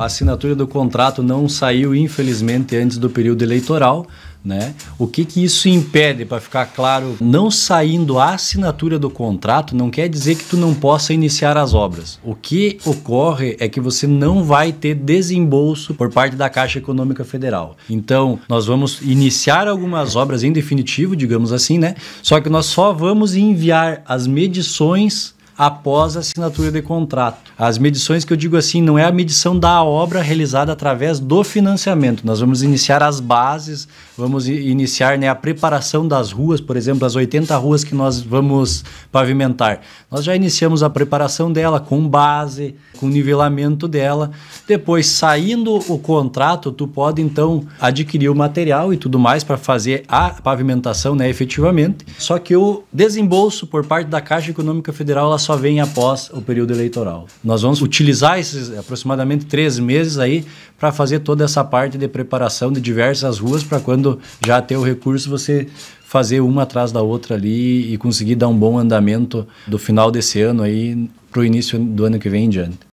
A assinatura do contrato não saiu, infelizmente, antes do período eleitoral. Né? O que, que isso impede, para ficar claro, não saindo a assinatura do contrato não quer dizer que tu não possa iniciar as obras. O que ocorre é que você não vai ter desembolso por parte da Caixa Econômica Federal. Então, nós vamos iniciar algumas obras em definitivo, digamos assim, né? Só que nós só vamos enviar as medições após a assinatura de contrato. As medições que eu digo assim, não é a medição da obra realizada através do financiamento. Nós vamos iniciar as bases, vamos iniciar né, a preparação das ruas, por exemplo, as 80 ruas que nós vamos pavimentar. Nós já iniciamos a preparação dela com base, com nivelamento dela. Depois, saindo o contrato, tu pode então adquirir o material e tudo mais para fazer a pavimentação né, efetivamente. Só que o desembolso por parte da Caixa Econômica Federal, ela só vem após o período eleitoral. Nós vamos utilizar esses aproximadamente três meses aí para fazer toda essa parte de preparação de diversas ruas para quando já ter o recurso você fazer uma atrás da outra ali e conseguir dar um bom andamento do final desse ano aí para o início do ano que vem em diante.